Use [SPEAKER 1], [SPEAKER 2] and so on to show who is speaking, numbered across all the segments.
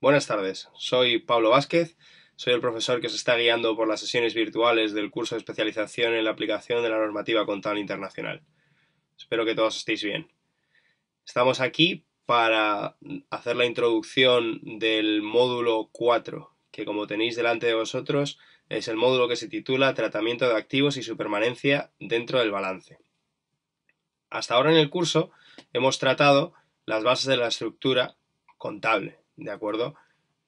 [SPEAKER 1] Buenas tardes, soy Pablo Vázquez, soy el profesor que se está guiando por las sesiones virtuales del curso de especialización en la aplicación de la normativa contable internacional. Espero que todos estéis bien. Estamos aquí para hacer la introducción del módulo 4, que como tenéis delante de vosotros es el módulo que se titula Tratamiento de activos y su permanencia dentro del balance. Hasta ahora en el curso hemos tratado las bases de la estructura contable, ¿de acuerdo?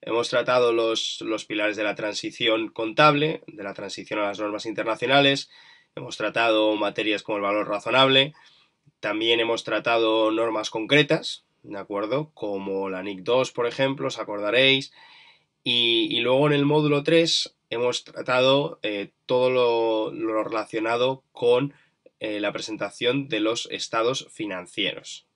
[SPEAKER 1] Hemos tratado los, pilares de la transición contable, de la transición a las normas internacionales, hemos tratado materias como el valor razonable, también hemos tratado normas concretas, ¿de acuerdo? Como la NIC 2, por ejemplo, os acordaréis. Y, luego en el módulo 3 hemos tratado eh, todo lo, relacionado con eh, la presentación de los estados financieros,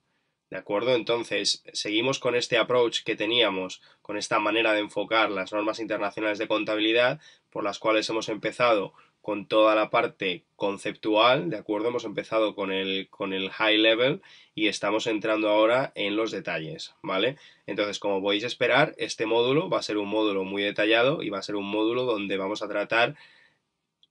[SPEAKER 1] ¿De acuerdo? Entonces, seguimos con este approach que teníamos, con esta manera de enfocar las normas internacionales de contabilidad, por las cuales hemos empezado con toda la parte conceptual, ¿de acuerdo? Hemos empezado con el, con el high level y estamos entrando ahora en los detalles, ¿vale? Entonces, como podéis esperar, este módulo va a ser un módulo muy detallado y va a ser un módulo donde vamos a tratar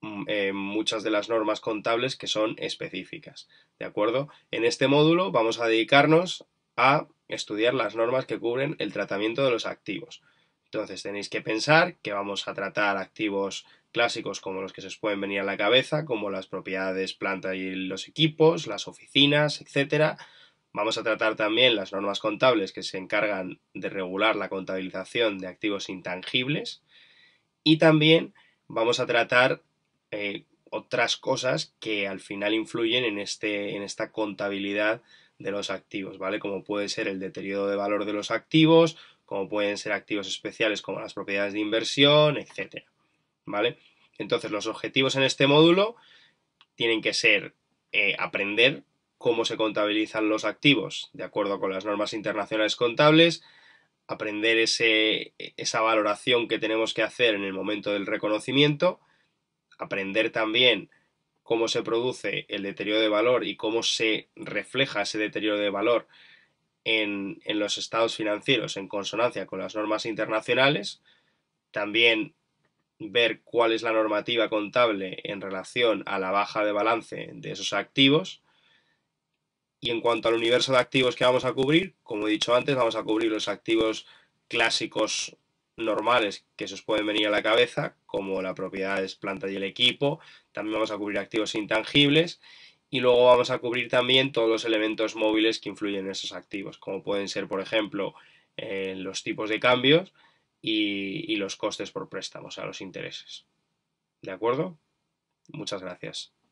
[SPEAKER 1] Mm, eh, muchas de las normas contables que son específicas. ¿De acuerdo? En este módulo vamos a dedicarnos a estudiar las normas que cubren el tratamiento de los activos. Entonces tenéis que pensar que vamos a tratar activos clásicos como los que se os pueden venir a la cabeza, como las propiedades, planta y los equipos, las oficinas, etcétera. Vamos a tratar también las normas contables que se encargan de regular la contabilización de activos intangibles y también vamos a tratar eh, otras cosas que al final influyen en, este, en esta contabilidad de los activos, ¿vale? Como puede ser el deterioro de valor de los activos, como pueden ser activos especiales como las propiedades de inversión, etcétera, ¿vale? Entonces, los objetivos en este módulo tienen que ser eh, aprender cómo se contabilizan los activos de acuerdo con las normas internacionales contables, aprender ese, esa valoración que tenemos que hacer en el momento del reconocimiento, aprender también cómo se produce el deterioro de valor y cómo se refleja ese deterioro de valor en, los estados financieros en consonancia con las normas internacionales, también ver cuál es la normativa contable en relación a la baja de balance de esos activos. Y en cuanto al universo de activos que vamos a cubrir, como he dicho antes, vamos a cubrir los activos clásicos normales que se os pueden venir a la cabeza, como la propiedad es planta y el equipo. También vamos a cubrir activos intangibles y luego vamos a cubrir también todos los elementos móviles que influyen en esos activos, como pueden ser, por ejemplo, eh, los tipos de cambios y, los costes por préstamos, o sea, los intereses. ¿De acuerdo? Muchas gracias.